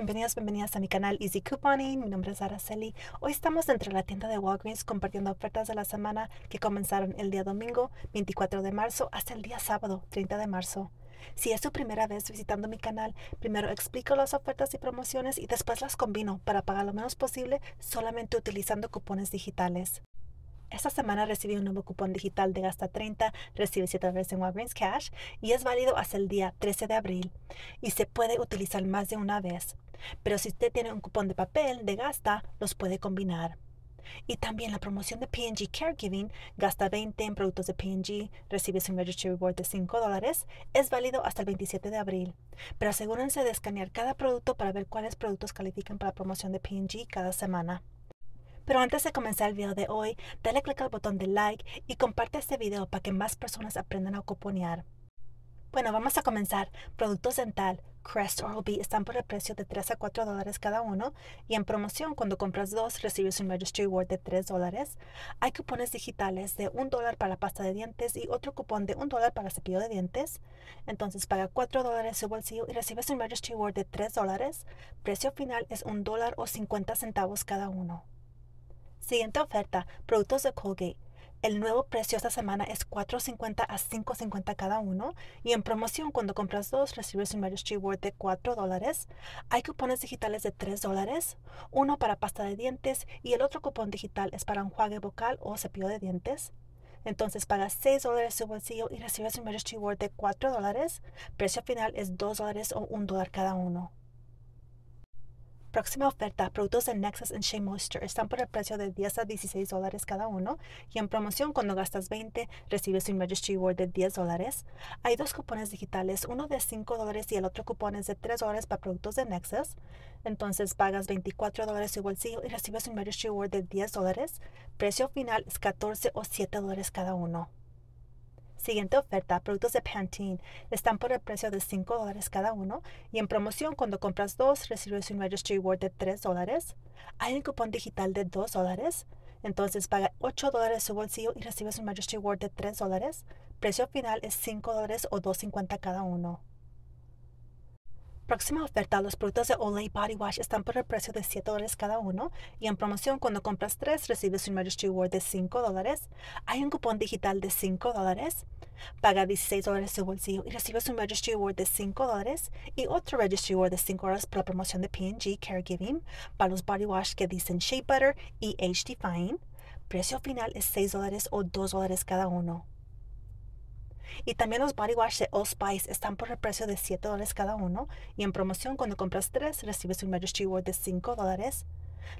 bienvenidos, bienvenidas a mi canal Easy Couponing. Mi nombre es Araceli. Hoy estamos dentro de la tienda de Walgreens compartiendo ofertas de la semana que comenzaron el día domingo 24 de marzo hasta el día sábado 30 de marzo. Si es su primera vez visitando mi canal, primero explico las ofertas y promociones y después las combino para pagar lo menos posible solamente utilizando cupones digitales. Esta semana recibí un nuevo cupón digital de Gasta 30, recibe 7 veces en Walgreens Cash y es válido hasta el día 13 de abril y se puede utilizar más de una vez. Pero si usted tiene un cupón de papel de gasta, los puede combinar. Y también la promoción de P&G Caregiving, gasta 20 en productos de PNG, recibes un Registry Reward de 5 dólares, es válido hasta el 27 de abril. Pero asegúrense de escanear cada producto para ver cuáles productos califican para la promoción de PNG cada semana. Pero antes de comenzar el video de hoy, dale click al botón de like y comparte este video para que más personas aprendan a cuponear. Bueno, vamos a comenzar. Productos dental. Crest Oral B están por el precio de 3 a 4 dólares cada uno y en promoción cuando compras dos recibes un Registry Award de 3 dólares. Hay cupones digitales de 1 dólar para pasta de dientes y otro cupón de 1 dólar para cepillo de dientes. Entonces paga 4 dólares su bolsillo y recibes un Registry Award de 3 dólares. Precio final es 1 dólar o 50 centavos cada uno. Siguiente oferta, productos de Colgate. El nuevo precio esta semana es $4.50 a $5.50 cada uno y en promoción cuando compras dos recibes un Registry word de $4 dólares. Hay cupones digitales de $3 dólares, uno para pasta de dientes y el otro cupón digital es para enjuague vocal o cepillo de dientes. Entonces pagas 6 dólares su bolsillo y recibes un Registry ward de 4 dólares. Precio final es 2 dólares o 1 dólar cada uno. Próxima oferta, productos de Nexus and Shea Moisture están por el precio de 10 a 16 dólares cada uno y en promoción cuando gastas 20 recibes un Registry Award de 10 dólares. Hay dos cupones digitales, uno de 5 dólares y el otro cupón es de 3 dólares para productos de Nexus. Entonces pagas 24 dólares su bolsillo y recibes un Registry Award de 10 dólares. Precio final es 14 o 7 dólares cada uno. Siguiente oferta, productos de Pantene. Están por el precio de 5 dólares cada uno y en promoción cuando compras dos recibes un Registry Award de 3 dólares. Hay un cupón digital de 2 dólares. Entonces paga 8 dólares su bolsillo y recibes un Registry Award de 3 dólares. Precio final es 5 dólares o 2.50 cada uno próxima oferta, los productos de Olay Body Wash están por el precio de 7 cada uno y en promoción cuando compras 3 recibes un Registry Award de 5 dólares. Hay un cupón digital de 5 Paga 16 dólares de bolsillo y recibes un Registry Award de 5 dólares y otro Registry Award de 5 por la promoción de PNG Caregiving para los body wash que dicen Shea Butter y HD Fine. Precio final es 6 dólares o 2 cada uno. Y también los body wash de Old Spice están por el precio de 7 cada uno. Y en promoción, cuando compras 3, recibes un Registry Award de 5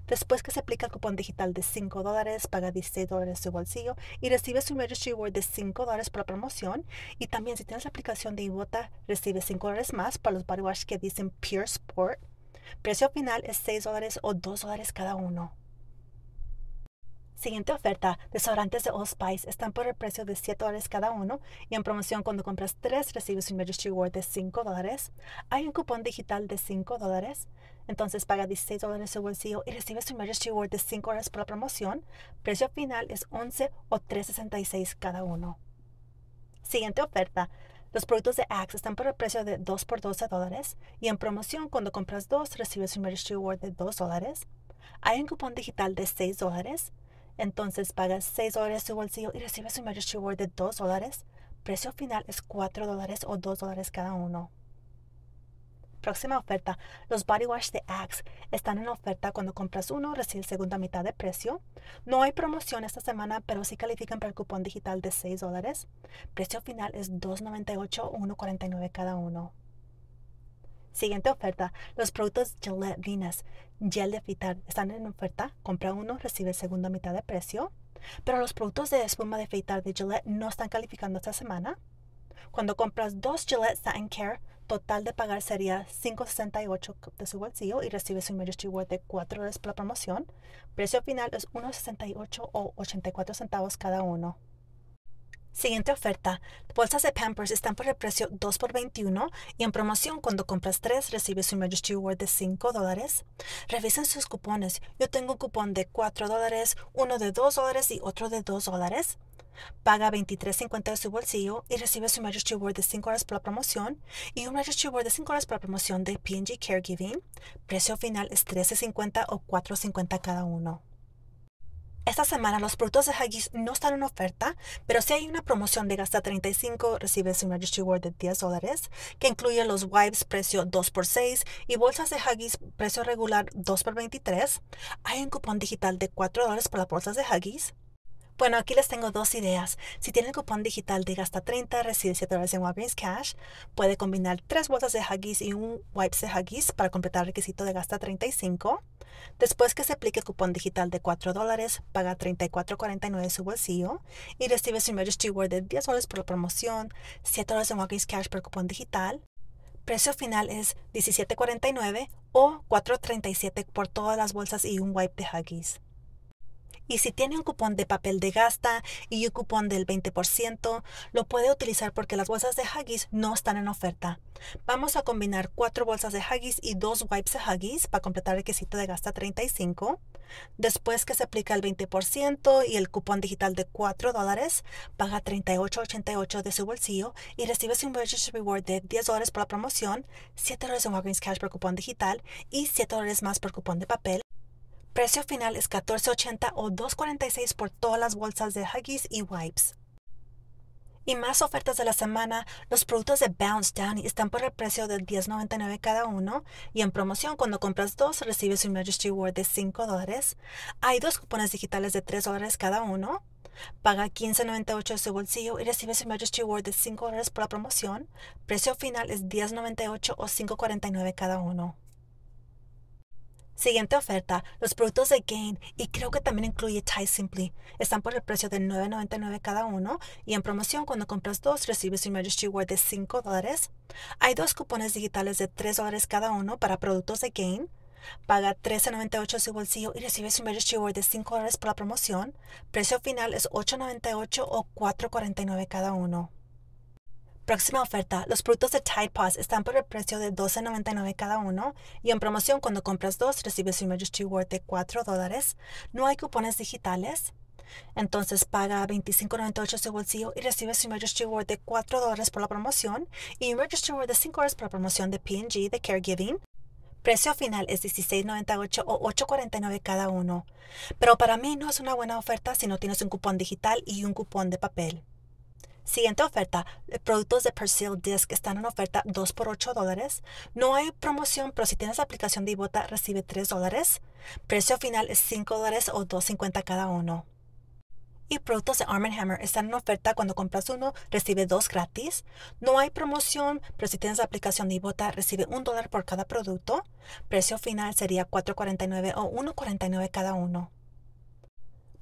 Después que se aplica el cupón digital de 5 paga 16 dólares de bolsillo y recibes un Registry Award de 5 dólares por la promoción. Y también si tienes la aplicación de Ibota, recibes 5 más para los body wash que dicen Pure Sport. Precio final es 6 dólares o 2 cada uno. Siguiente oferta. Desodorantes de Old Spice están por el precio de 7 dólares cada uno y en promoción cuando compras 3 recibes un Registry Award de 5 dólares. Hay un cupón digital de 5 dólares. Entonces paga 16 dólares su bolsillo y recibes un Registry Award de 5 dólares por la promoción. Precio final es 11 o 3.66 cada uno. Siguiente oferta. Los productos de Axe están por el precio de 2 por 12 dólares y en promoción cuando compras 2 recibes un Registry Award de 2 dólares. Hay un cupón digital de 6 dólares. Entonces pagas 6 dólares su bolsillo y recibes un mayor reward de 2 dólares. Precio final es 4 dólares o 2 dólares cada uno. Próxima oferta. Los body wash de Axe están en oferta. Cuando compras uno, recibes segunda mitad de precio. No hay promoción esta semana, pero sí califican para el cupón digital de 6 dólares. Precio final es $2.98 o $1.49 cada uno. Siguiente oferta. Los productos Gillette Venus Gel de afeitar están en oferta. Compra uno, recibe el segundo mitad de precio. Pero los productos de espuma de afeitar de Gillette no están calificando esta semana. Cuando compras dos Gillette Satin Care, total de pagar sería $5.68 de su bolsillo y recibes un Majesty Reward de 4 dólares por la promoción. Precio final es 1.68 o 84 centavos cada uno. Siguiente oferta. Bolsas de Pampers están por el precio 2 por 21 y en promoción cuando compras 3 recibes un Registry Award de 5 dólares. Revisen sus cupones. Yo tengo un cupón de 4 dólares, uno de 2 dólares y otro de 2 dólares. Paga $23.50 de su bolsillo y recibes un Registry Award de 5 por la promoción y un Registry Award de 5 horas por la promoción de P&G Caregiving. Precio final es $13.50 o $4.50 cada uno. Esta semana los productos de Huggies no están en oferta, pero si hay una promoción de gasta 35, recibes un registry award de 10 dólares, que incluye los wipes precio 2x6 y bolsas de Huggies precio regular 2x23. Hay un cupón digital de 4 dólares para las bolsas de Huggies. Bueno, aquí les tengo dos ideas. Si tiene el cupón digital de Gasta 30, recibe 7 dólares en Walgreens Cash. Puede combinar tres bolsas de Huggies y un wipes de Huggies para completar el requisito de Gasta 35. Después que se aplique el cupón digital de 4 dólares, paga 34.49 su bolsillo y recibe su Emergency Steward de 10 dólares por la promoción, 7 dólares en Walgreens Cash por cupón digital precio final es $17.49 o $4.37 por todas las bolsas y un wipe de Huggies. Y si tiene un cupón de papel de gasta y un cupón del 20%, lo puede utilizar porque las bolsas de Huggies no están en oferta. Vamos a combinar cuatro bolsas de Huggies y dos wipes de Huggies para completar el requisito de gasta 35. Después que se aplica el 20% y el cupón digital de 4 dólares, paga 38.88 de su bolsillo y recibes un membership reward de 10 dólares por la promoción, 7 dólares en Cash por cupón digital y 7 dólares más por cupón de papel Precio final es $14.80 o $2.46 por todas las bolsas de Huggies y Wipes. Y más ofertas de la semana, los productos de Bounce Down están por el precio de $10.99 cada uno y en promoción cuando compras dos recibes un Registry Award de $5. Hay dos cupones digitales de $3 cada uno. Paga $15.98 de su bolsillo y recibes un Registry Award de $5 por la promoción. Precio final es $10.98 o $5.49 cada uno. Siguiente oferta, los productos de Gain y creo que también incluye Thai Simply. Están por el precio de $9.99 cada uno y en promoción cuando compras dos recibes un Registry Reward de $5. Hay dos cupones digitales de $3 cada uno para productos de Gain. Paga $13.98 su bolsillo y recibes un Registry Word de $5 por la promoción. Precio final es $8.98 o $4.49 cada uno. Próxima oferta. Los productos de Tide Pods están por el precio de $12.99 cada uno y en promoción cuando compras dos recibes un Registry Award de $4. No hay cupones digitales. Entonces paga $25.98 de bolsillo y recibes un Registry Award de $4 por la promoción y un Registry Award de $5 por la promoción de P&G de Caregiving. Precio final es $16.98 o $8.49 cada uno. Pero para mí no es una buena oferta si no tienes un cupón digital y un cupón de papel. Siguiente oferta, eh, productos de Persil Disc están en oferta 2 por 8 dólares. No hay promoción, pero si tienes aplicación de Ibota recibe 3 dólares. Precio final es 5 dólares o 2.50 cada uno. Y productos de Arm Hammer están en oferta cuando compras uno, recibe dos gratis. No hay promoción, pero si tienes aplicación de Ibota recibe un dólar por cada producto. Precio final sería 4.49 o 1.49 cada uno.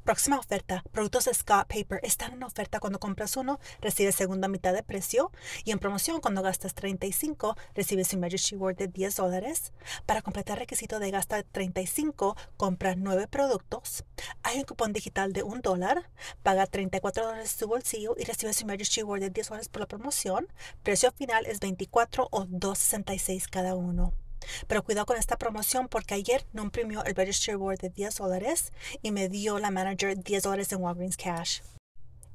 Próxima oferta. Productos Scott Paper están en oferta cuando compras uno, recibes segunda mitad de precio y en promoción cuando gastas 35 recibes un mayor Award de 10 dólares. Para completar requisito de de 35, compra 9 productos. Hay un cupón digital de 1 dólar, paga 34 dólares de tu bolsillo y recibes un emergency Award de 10 dólares por la promoción. Precio final es 24 o 2.66 cada uno. Pero cuidado con esta promoción porque ayer no imprimió el Registry Award de 10 dólares y me dio la manager 10 dólares en Walgreens Cash.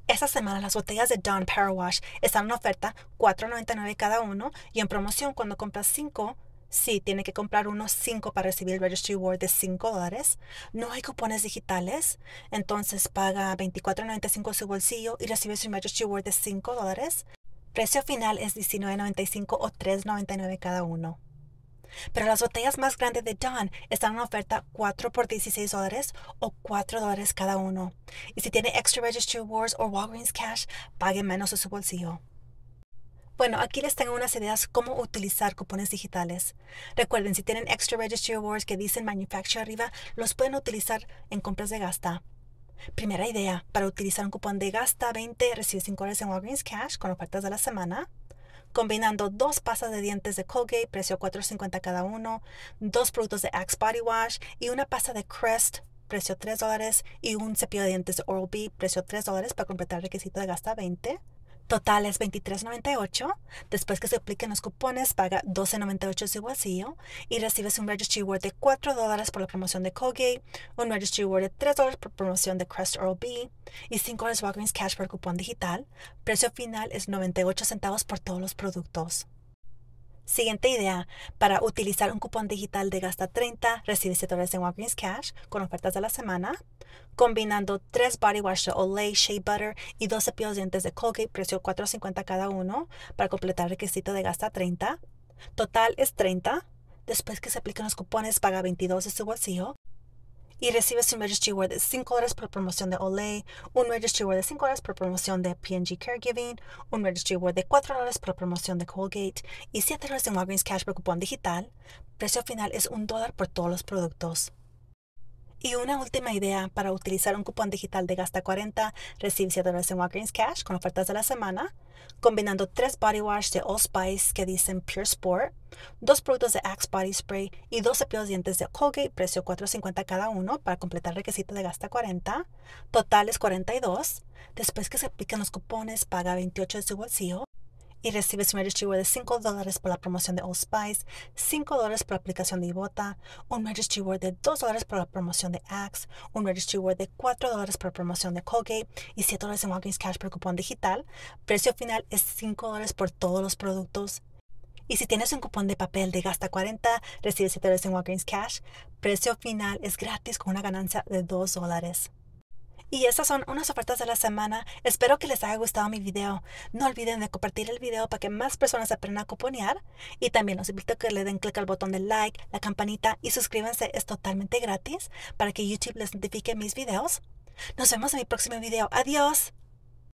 Esta semana las botellas de Dawn Power Wash están en oferta $4.99 cada uno y en promoción cuando compras 5, sí, tiene que comprar unos 5 para recibir el Registry Award de 5 dólares. No hay cupones digitales, entonces paga $24.95 su bolsillo y recibe su Registry Award de 5 dólares. Precio final es $19.95 o $3.99 cada uno. Pero las botellas más grandes de Don están en oferta 4 por 16 dólares o 4 dólares cada uno. Y si tiene Extra Registry Awards o Walgreens Cash, pague menos de su bolsillo. Bueno, aquí les tengo unas ideas cómo utilizar cupones digitales. Recuerden, si tienen Extra Registry Awards que dicen Manufacture arriba, los pueden utilizar en compras de gasta. Primera idea, para utilizar un cupón de gasta 20, recibe 5 dólares en Walgreens Cash con ofertas de la semana combinando dos pasas de dientes de Colgate, precio $4.50 cada uno, dos productos de Axe Body Wash y una pasta de Crest, precio $3 y un cepillo de dientes de Oral-B, precio $3 para completar el requisito de gasta 20. Total es $23.98. Después que se apliquen los cupones, paga $12.98 su vacío y recibes un Registry Award de $4 por la promoción de Colgate, un Registry Award de $3 por promoción de Crest Oral B y $5 Walgreens Cash por cupón digital. Precio final es 98 centavos por todos los productos. Siguiente idea, para utilizar un cupón digital de Gasta 30, recibe 7 dólares en Walgreens Cash con ofertas de la semana, combinando 3 body wash de Olay Shea Butter y 12 cepillos de dientes de Colgate, precio 4.50 cada uno, para completar el requisito de Gasta 30. Total es 30. Después que se apliquen los cupones, paga 22 de su bolsillo y recibes un Registry de 5 dólares por promoción de Olay, un Registry de 5 dólares por promoción de P&G Caregiving, un Registry de 4 dólares por promoción de Colgate y 7 dólares en Walgreens Cash por cupón digital. Precio final es 1 dólar por todos los productos. Y una última idea para utilizar un cupón digital de Gasta 40, recibe 7 en Walgreens Cash con ofertas de la semana, combinando tres body wash de All Spice que dicen Pure Sport, dos productos de Axe Body Spray y dos cepillos de dientes de Colgate, precio $4.50 cada uno para completar el requisito de Gasta 40, Total es 42. Después que se aplican los cupones, paga 28 de su bolsillo y recibes un word de 5 dólares por la promoción de Old Spice, 5 dólares por aplicación de Ibota, un Registry Word de 2 dólares por la promoción de Axe, un Registry de 4 dólares por la promoción de Colgate y 7 dólares en Walgreens Cash por cupón digital. Precio final es 5 dólares por todos los productos. Y si tienes un cupón de papel de gasta 40, recibes 7 dólares en Walgreens Cash. Precio final es gratis con una ganancia de 2 dólares. Y esas son unas ofertas de la semana. Espero que les haya gustado mi video. No olviden de compartir el video para que más personas aprendan a cuponear. Y también los invito a que le den clic al botón de like, la campanita y suscríbanse. Es totalmente gratis para que YouTube les notifique mis videos. Nos vemos en mi próximo video. Adiós.